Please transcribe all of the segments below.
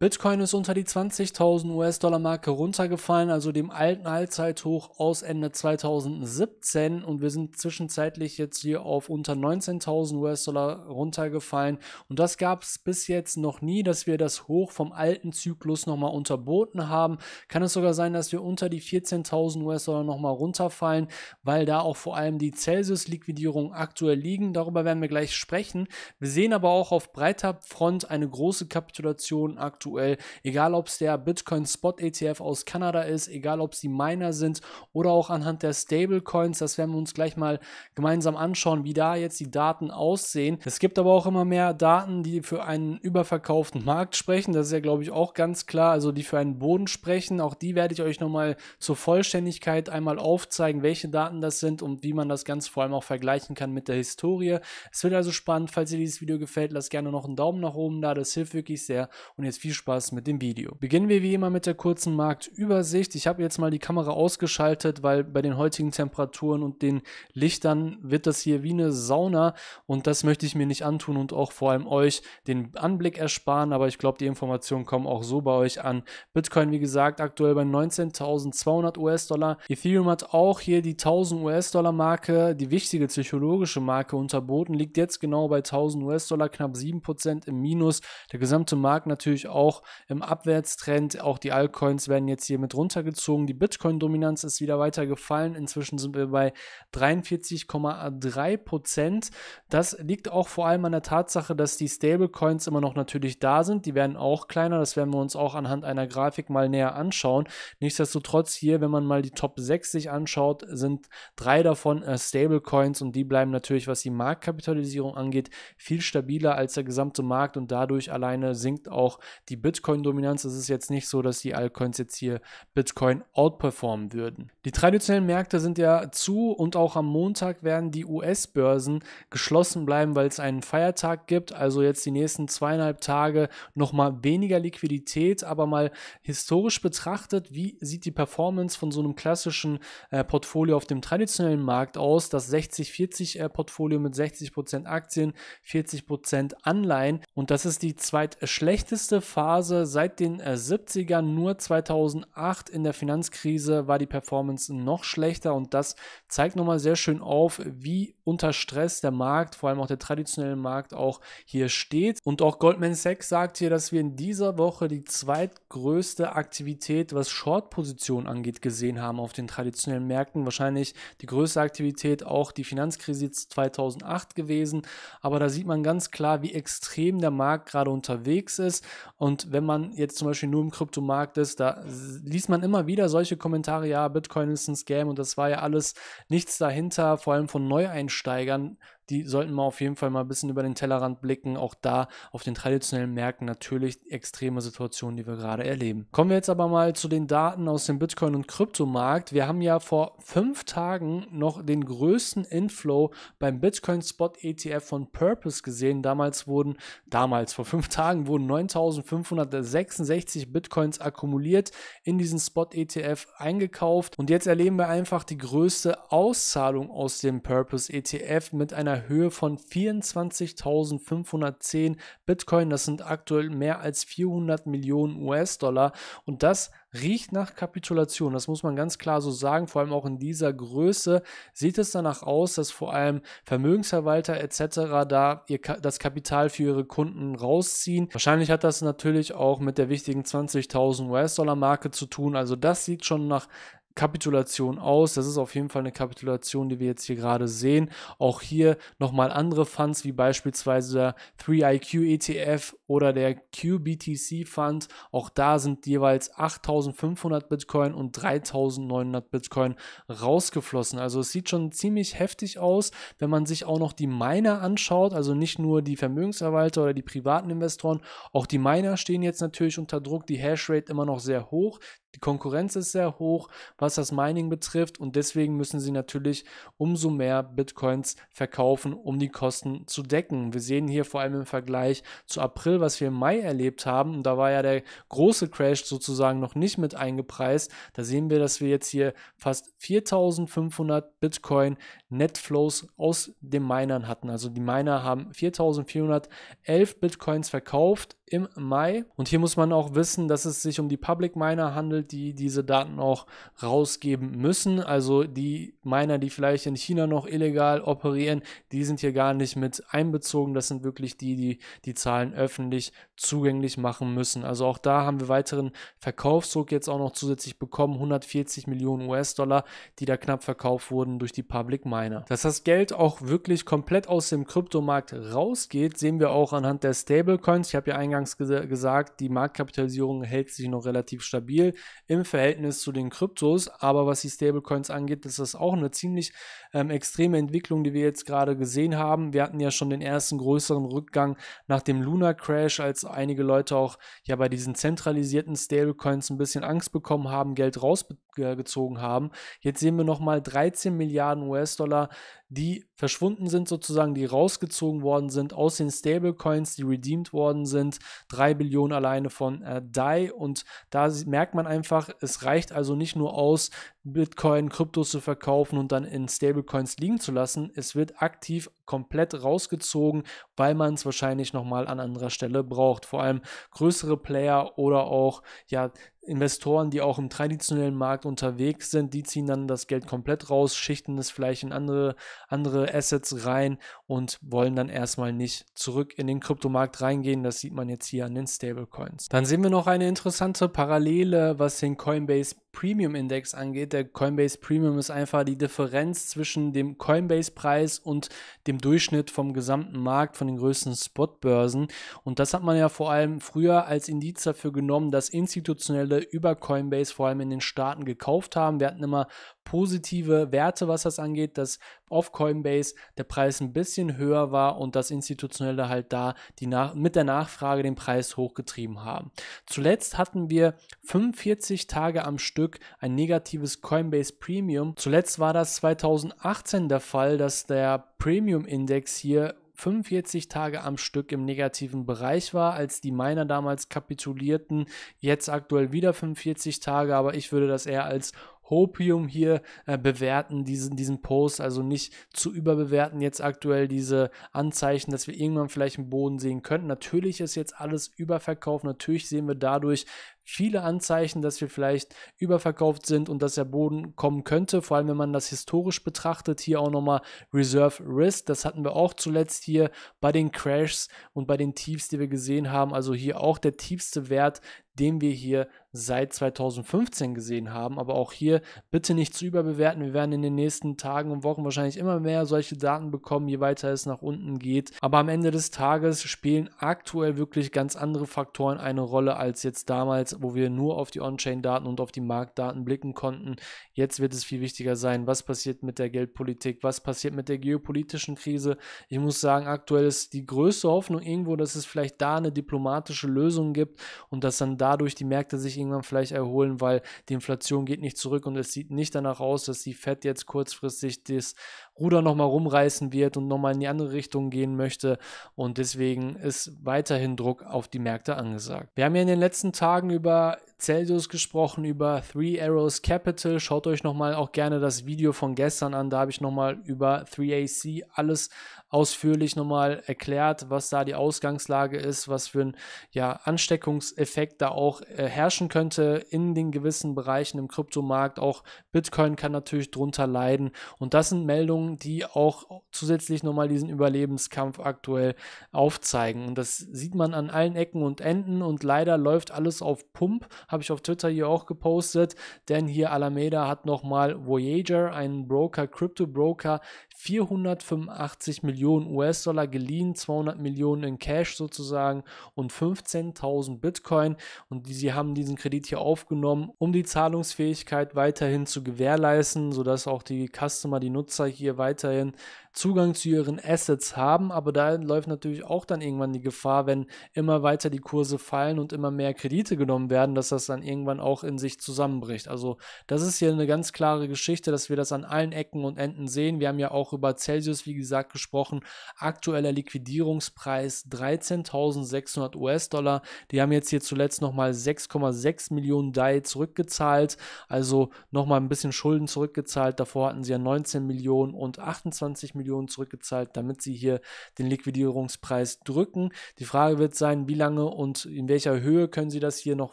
Bitcoin ist unter die 20.000 US-Dollar-Marke runtergefallen, also dem alten Allzeithoch aus Ende 2017 und wir sind zwischenzeitlich jetzt hier auf unter 19.000 US-Dollar runtergefallen und das gab es bis jetzt noch nie, dass wir das Hoch vom alten Zyklus nochmal unterboten haben. Kann es sogar sein, dass wir unter die 14.000 US-Dollar nochmal runterfallen, weil da auch vor allem die Celsius-Liquidierung aktuell liegen. Darüber werden wir gleich sprechen. Wir sehen aber auch auf breiter Front eine große Kapitulation aktuell aktuell. Egal, ob es der Bitcoin Spot ETF aus Kanada ist, egal, ob es die Miner sind oder auch anhand der Stablecoins. Das werden wir uns gleich mal gemeinsam anschauen, wie da jetzt die Daten aussehen. Es gibt aber auch immer mehr Daten, die für einen überverkauften Markt sprechen. Das ist ja, glaube ich, auch ganz klar. Also die für einen Boden sprechen. Auch die werde ich euch nochmal zur Vollständigkeit einmal aufzeigen, welche Daten das sind und wie man das Ganze vor allem auch vergleichen kann mit der Historie. Es wird also spannend. Falls dir dieses Video gefällt, lasst gerne noch einen Daumen nach oben da. Das hilft wirklich sehr. Und jetzt viel viel Spaß mit dem Video. Beginnen wir wie immer mit der kurzen Marktübersicht. Ich habe jetzt mal die Kamera ausgeschaltet, weil bei den heutigen Temperaturen und den Lichtern wird das hier wie eine Sauna und das möchte ich mir nicht antun und auch vor allem euch den Anblick ersparen, aber ich glaube, die Informationen kommen auch so bei euch an. Bitcoin, wie gesagt, aktuell bei 19.200 US-Dollar. Ethereum hat auch hier die 1000 US-Dollar Marke, die wichtige psychologische Marke unterboten, liegt jetzt genau bei 1000 US-Dollar, knapp 7% im Minus. Der gesamte Markt natürlich auch auch im Abwärtstrend. Auch die Altcoins werden jetzt hier mit runtergezogen. Die Bitcoin-Dominanz ist wieder weiter gefallen. Inzwischen sind wir bei 43,3 Prozent. Das liegt auch vor allem an der Tatsache, dass die Stablecoins immer noch natürlich da sind. Die werden auch kleiner. Das werden wir uns auch anhand einer Grafik mal näher anschauen. Nichtsdestotrotz hier, wenn man mal die Top 6 sich anschaut, sind drei davon äh, Stablecoins und die bleiben natürlich, was die Marktkapitalisierung angeht, viel stabiler als der gesamte Markt und dadurch alleine sinkt auch die die Bitcoin-Dominanz. Es ist jetzt nicht so, dass die Altcoins jetzt hier Bitcoin outperformen würden. Die traditionellen Märkte sind ja zu und auch am Montag werden die US-Börsen geschlossen bleiben, weil es einen Feiertag gibt. Also jetzt die nächsten zweieinhalb Tage nochmal weniger Liquidität, aber mal historisch betrachtet, wie sieht die Performance von so einem klassischen äh, Portfolio auf dem traditionellen Markt aus? Das 60-40 äh, Portfolio mit 60% Aktien, 40% Anleihen und das ist die zweitschlechteste Phase Hochphase seit den 70ern, äh, nur 2008 in der Finanzkrise war die Performance noch schlechter und das zeigt nochmal sehr schön auf, wie unter Stress der Markt, vor allem auch der traditionelle Markt, auch hier steht. Und auch Goldman Sachs sagt hier, dass wir in dieser Woche die zweitgrößte Aktivität, was Short-Positionen angeht, gesehen haben auf den traditionellen Märkten. Wahrscheinlich die größte Aktivität auch die Finanzkrise 2008 gewesen. Aber da sieht man ganz klar, wie extrem der Markt gerade unterwegs ist. Und und wenn man jetzt zum Beispiel nur im Kryptomarkt ist, da liest man immer wieder solche Kommentare, ja, Bitcoin ist ein Scam und das war ja alles nichts dahinter, vor allem von Neueinsteigern, die sollten mal auf jeden Fall mal ein bisschen über den Tellerrand blicken. Auch da auf den traditionellen Märkten natürlich extreme Situationen, die wir gerade erleben. Kommen wir jetzt aber mal zu den Daten aus dem Bitcoin- und Kryptomarkt. Wir haben ja vor fünf Tagen noch den größten Inflow beim Bitcoin Spot ETF von Purpose gesehen. Damals wurden, damals vor fünf Tagen wurden 9566 Bitcoins akkumuliert in diesen Spot ETF eingekauft. Und jetzt erleben wir einfach die größte Auszahlung aus dem Purpose ETF mit einer einer Höhe von 24.510 Bitcoin. Das sind aktuell mehr als 400 Millionen US-Dollar. Und das riecht nach Kapitulation. Das muss man ganz klar so sagen. Vor allem auch in dieser Größe sieht es danach aus, dass vor allem Vermögensverwalter etc. da ihr das Kapital für ihre Kunden rausziehen. Wahrscheinlich hat das natürlich auch mit der wichtigen 20.000 US-Dollar-Marke zu tun. Also das sieht schon nach Kapitulation aus. Das ist auf jeden Fall eine Kapitulation, die wir jetzt hier gerade sehen. Auch hier nochmal andere Funds wie beispielsweise der 3IQ ETF oder der QBTC Fund. Auch da sind jeweils 8500 Bitcoin und 3900 Bitcoin rausgeflossen. Also es sieht schon ziemlich heftig aus, wenn man sich auch noch die Miner anschaut. Also nicht nur die Vermögensverwalter oder die privaten Investoren. Auch die Miner stehen jetzt natürlich unter Druck. Die Hashrate immer noch sehr hoch. Die Konkurrenz ist sehr hoch, was das Mining betrifft und deswegen müssen sie natürlich umso mehr Bitcoins verkaufen, um die Kosten zu decken. Wir sehen hier vor allem im Vergleich zu April, was wir im Mai erlebt haben, und da war ja der große Crash sozusagen noch nicht mit eingepreist. Da sehen wir, dass wir jetzt hier fast 4500 Bitcoin Netflows aus den Minern hatten. Also die Miner haben 4.411 Bitcoins verkauft im Mai. Und hier muss man auch wissen, dass es sich um die Public Miner handelt, die diese Daten auch rausgeben müssen. Also die Miner, die vielleicht in China noch illegal operieren, die sind hier gar nicht mit einbezogen. Das sind wirklich die, die die Zahlen öffentlich zugänglich machen müssen. Also auch da haben wir weiteren Verkaufsdruck jetzt auch noch zusätzlich bekommen. 140 Millionen US-Dollar, die da knapp verkauft wurden durch die Public Miner kleiner. Dass das Geld auch wirklich komplett aus dem Kryptomarkt rausgeht, sehen wir auch anhand der Stablecoins. Ich habe ja eingangs ges gesagt, die Marktkapitalisierung hält sich noch relativ stabil im Verhältnis zu den Kryptos, aber was die Stablecoins angeht, ist das auch eine ziemlich ähm, extreme Entwicklung, die wir jetzt gerade gesehen haben. Wir hatten ja schon den ersten größeren Rückgang nach dem Luna Crash, als einige Leute auch ja bei diesen zentralisierten Stablecoins ein bisschen Angst bekommen haben, Geld rausgezogen haben. Jetzt sehen wir nochmal 13 Milliarden US-Dollar Dollar, die verschwunden sind sozusagen, die rausgezogen worden sind aus den Stablecoins, die redeemed worden sind. 3 Billionen alleine von äh, DAI und da merkt man einfach, es reicht also nicht nur aus, Bitcoin, Kryptos zu verkaufen und dann in Stablecoins liegen zu lassen. Es wird aktiv komplett rausgezogen, weil man es wahrscheinlich nochmal an anderer Stelle braucht. Vor allem größere Player oder auch ja, Investoren, die auch im traditionellen Markt unterwegs sind, die ziehen dann das Geld komplett raus, schichten es vielleicht in andere, andere Assets rein und wollen dann erstmal nicht zurück in den Kryptomarkt reingehen. Das sieht man jetzt hier an den Stablecoins. Dann sehen wir noch eine interessante Parallele, was den Coinbase Premium Index angeht. Der Coinbase Premium ist einfach die Differenz zwischen dem Coinbase Preis und dem Durchschnitt vom gesamten Markt von den größten Spotbörsen. Und das hat man ja vor allem früher als Indiz dafür genommen, dass institutionelle über Coinbase vor allem in den Staaten gekauft haben. Wir hatten immer positive Werte, was das angeht, dass auf Coinbase der Preis ein bisschen höher war und dass institutionelle halt da die Nach mit der Nachfrage den Preis hochgetrieben haben. Zuletzt hatten wir 45 Tage am Stück Stück ein negatives Coinbase Premium. Zuletzt war das 2018 der Fall, dass der Premium Index hier 45 Tage am Stück im negativen Bereich war, als die Miner damals kapitulierten. Jetzt aktuell wieder 45 Tage, aber ich würde das eher als Hopium hier äh, bewerten, diesen, diesen Post, also nicht zu überbewerten jetzt aktuell diese Anzeichen, dass wir irgendwann vielleicht einen Boden sehen könnten. Natürlich ist jetzt alles überverkauft, natürlich sehen wir dadurch viele Anzeichen, dass wir vielleicht überverkauft sind und dass der Boden kommen könnte. Vor allem, wenn man das historisch betrachtet, hier auch nochmal Reserve Risk. Das hatten wir auch zuletzt hier bei den Crashs und bei den Tiefs, die wir gesehen haben. Also hier auch der tiefste Wert, den wir hier seit 2015 gesehen haben. Aber auch hier bitte nicht zu überbewerten. Wir werden in den nächsten Tagen und Wochen wahrscheinlich immer mehr solche Daten bekommen, je weiter es nach unten geht. Aber am Ende des Tages spielen aktuell wirklich ganz andere Faktoren eine Rolle als jetzt damals, wo wir nur auf die On-Chain-Daten und auf die Marktdaten blicken konnten. Jetzt wird es viel wichtiger sein, was passiert mit der Geldpolitik, was passiert mit der geopolitischen Krise. Ich muss sagen, aktuell ist die größte Hoffnung irgendwo, dass es vielleicht da eine diplomatische Lösung gibt und dass dann da dadurch die Märkte sich irgendwann vielleicht erholen, weil die Inflation geht nicht zurück und es sieht nicht danach aus, dass die Fed jetzt kurzfristig das Ruder nochmal rumreißen wird und nochmal in die andere Richtung gehen möchte. Und deswegen ist weiterhin Druck auf die Märkte angesagt. Wir haben ja in den letzten Tagen über Celsius gesprochen, über Three Arrows Capital. Schaut euch nochmal auch gerne das Video von gestern an. Da habe ich nochmal über 3AC alles ausführlich nochmal erklärt, was da die Ausgangslage ist, was für ein ja, Ansteckungseffekt da auch äh, herrschen könnte in den gewissen Bereichen im Kryptomarkt. Auch Bitcoin kann natürlich drunter leiden. Und das sind Meldungen, Sachen, die auch zusätzlich nochmal diesen Überlebenskampf aktuell aufzeigen. Und das sieht man an allen Ecken und Enden und leider läuft alles auf Pump, habe ich auf Twitter hier auch gepostet, denn hier Alameda hat nochmal Voyager, einen Broker, Crypto-Broker, 485 Millionen US-Dollar geliehen, 200 Millionen in Cash sozusagen und 15.000 Bitcoin. Und die, sie haben diesen Kredit hier aufgenommen, um die Zahlungsfähigkeit weiterhin zu gewährleisten, sodass auch die Customer, die Nutzer hier weiterhin Zugang zu ihren Assets haben, aber da läuft natürlich auch dann irgendwann die Gefahr, wenn immer weiter die Kurse fallen und immer mehr Kredite genommen werden, dass das dann irgendwann auch in sich zusammenbricht. Also das ist hier eine ganz klare Geschichte, dass wir das an allen Ecken und Enden sehen. Wir haben ja auch über Celsius, wie gesagt, gesprochen. Aktueller Liquidierungspreis 13.600 US-Dollar. Die haben jetzt hier zuletzt nochmal 6,6 Millionen DAI zurückgezahlt, also nochmal ein bisschen Schulden zurückgezahlt. Davor hatten sie ja 19 Millionen und 28 Millionen Millionen zurückgezahlt, damit sie hier den Liquidierungspreis drücken. Die Frage wird sein, wie lange und in welcher Höhe können sie das hier noch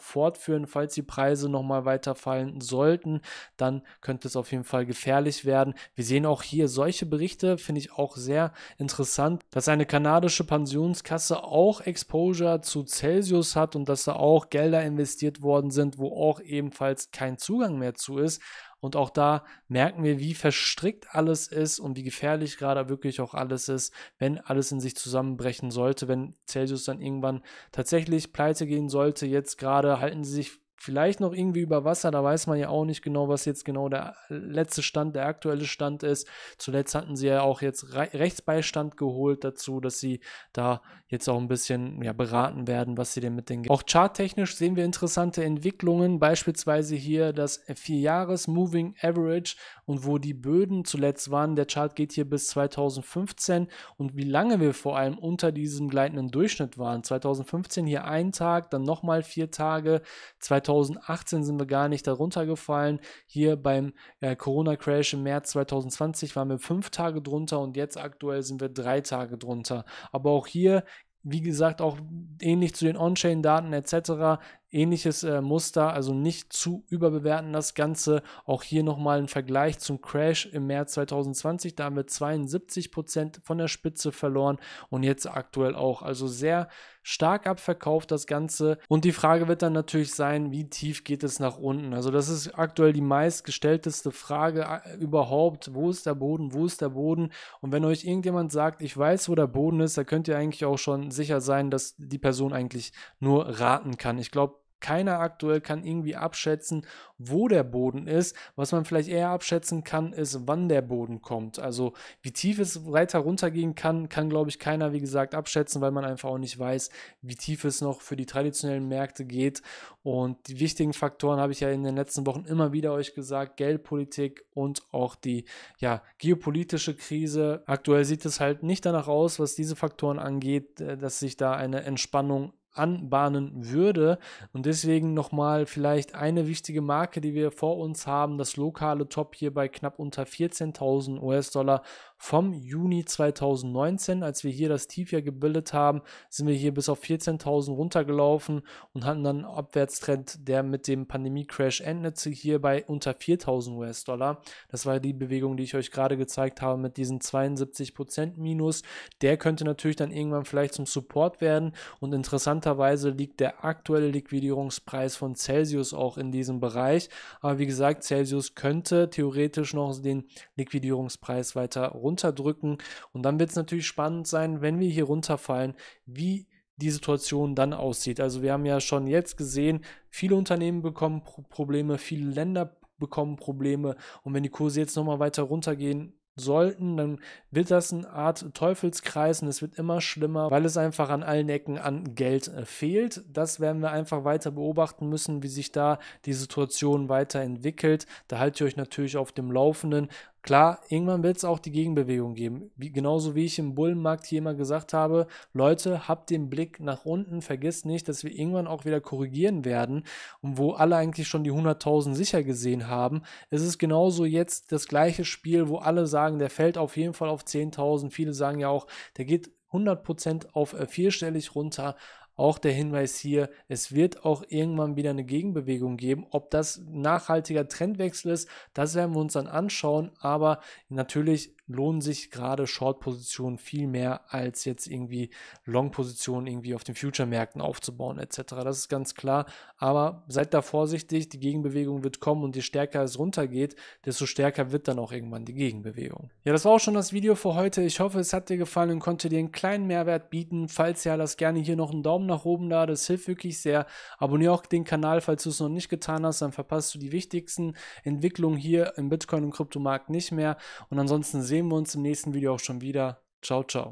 fortführen, falls die Preise nochmal fallen sollten, dann könnte es auf jeden Fall gefährlich werden. Wir sehen auch hier solche Berichte, finde ich auch sehr interessant, dass eine kanadische Pensionskasse auch Exposure zu Celsius hat und dass da auch Gelder investiert worden sind, wo auch ebenfalls kein Zugang mehr zu ist. Und auch da merken wir, wie verstrickt alles ist und wie gefährlich gerade wirklich auch alles ist, wenn alles in sich zusammenbrechen sollte, wenn Celsius dann irgendwann tatsächlich pleite gehen sollte. Jetzt gerade halten sie sich vielleicht noch irgendwie über Wasser. Da weiß man ja auch nicht genau, was jetzt genau der letzte Stand, der aktuelle Stand ist. Zuletzt hatten sie ja auch jetzt Re Rechtsbeistand geholt dazu, dass sie da jetzt auch ein bisschen ja, beraten werden, was sie denn mit den. Auch charttechnisch sehen wir interessante Entwicklungen, beispielsweise hier das Vierjahres Moving Average und wo die Böden zuletzt waren. Der Chart geht hier bis 2015 und wie lange wir vor allem unter diesem gleitenden Durchschnitt waren. 2015 hier ein Tag, dann nochmal vier Tage, 2015 2018 sind wir gar nicht darunter gefallen. Hier beim äh, Corona-Crash im März 2020 waren wir fünf Tage drunter und jetzt aktuell sind wir drei Tage drunter. Aber auch hier wie gesagt, auch ähnlich zu den On-Chain-Daten etc ähnliches äh, Muster, also nicht zu überbewerten das Ganze. Auch hier nochmal ein Vergleich zum Crash im März 2020, da haben wir 72% Prozent von der Spitze verloren und jetzt aktuell auch. Also sehr stark abverkauft das Ganze. Und die Frage wird dann natürlich sein, wie tief geht es nach unten? Also das ist aktuell die meistgestellteste Frage äh, überhaupt. Wo ist der Boden? Wo ist der Boden? Und wenn euch irgendjemand sagt, ich weiß, wo der Boden ist, da könnt ihr eigentlich auch schon sicher sein, dass die Person eigentlich nur raten kann. Ich glaube, keiner aktuell kann irgendwie abschätzen, wo der Boden ist. Was man vielleicht eher abschätzen kann, ist, wann der Boden kommt. Also wie tief es weiter runtergehen kann, kann, glaube ich, keiner, wie gesagt, abschätzen, weil man einfach auch nicht weiß, wie tief es noch für die traditionellen Märkte geht. Und die wichtigen Faktoren habe ich ja in den letzten Wochen immer wieder euch gesagt, Geldpolitik und auch die ja, geopolitische Krise. Aktuell sieht es halt nicht danach aus, was diese Faktoren angeht, äh, dass sich da eine Entspannung anbahnen würde. Und deswegen nochmal vielleicht eine wichtige Marke, die wir vor uns haben, das lokale Top hier bei knapp unter 14.000 US-Dollar vom Juni 2019, als wir hier das Tiefjahr gebildet haben, sind wir hier bis auf 14.000 runtergelaufen und hatten dann einen Abwärtstrend, der mit dem Pandemie-Crash endete, hier bei unter 4.000 US-Dollar. Das war die Bewegung, die ich euch gerade gezeigt habe mit diesen 72% Minus. Der könnte natürlich dann irgendwann vielleicht zum Support werden und interessanterweise liegt der aktuelle Liquidierungspreis von Celsius auch in diesem Bereich. Aber wie gesagt, Celsius könnte theoretisch noch den Liquidierungspreis weiter runter runterdrücken. Und dann wird es natürlich spannend sein, wenn wir hier runterfallen, wie die Situation dann aussieht. Also wir haben ja schon jetzt gesehen, viele Unternehmen bekommen Pro Probleme, viele Länder bekommen Probleme. Und wenn die Kurse jetzt nochmal weiter runtergehen, sollten, dann wird das eine Art Teufelskreis und es wird immer schlimmer, weil es einfach an allen Ecken an Geld äh, fehlt. Das werden wir einfach weiter beobachten müssen, wie sich da die Situation weiterentwickelt. Da haltet ihr euch natürlich auf dem Laufenden. Klar, irgendwann wird es auch die Gegenbewegung geben. Wie, genauso wie ich im Bullenmarkt hier immer gesagt habe, Leute, habt den Blick nach unten, vergesst nicht, dass wir irgendwann auch wieder korrigieren werden. Und wo alle eigentlich schon die 100.000 sicher gesehen haben, ist es genauso jetzt das gleiche Spiel, wo alle sagen, der fällt auf jeden Fall auf 10.000. Viele sagen ja auch, der geht 100% auf äh, vierstellig runter auch der Hinweis hier, es wird auch irgendwann wieder eine Gegenbewegung geben. Ob das nachhaltiger Trendwechsel ist, das werden wir uns dann anschauen. Aber natürlich lohnen sich gerade Short-Positionen viel mehr als jetzt irgendwie Long-Positionen irgendwie auf den Future-Märkten aufzubauen etc. Das ist ganz klar. Aber seid da vorsichtig, die Gegenbewegung wird kommen und je stärker es runtergeht, desto stärker wird dann auch irgendwann die Gegenbewegung. Ja, das war auch schon das Video für heute. Ich hoffe, es hat dir gefallen und konnte dir einen kleinen Mehrwert bieten. Falls ja, lass gerne hier noch einen Daumen nach oben da. Das hilft wirklich sehr. Abonniere auch den Kanal, falls du es noch nicht getan hast, dann verpasst du die wichtigsten Entwicklungen hier im Bitcoin und Kryptomarkt nicht mehr. Und ansonsten sehen sehen wir uns im nächsten Video auch schon wieder. Ciao, ciao.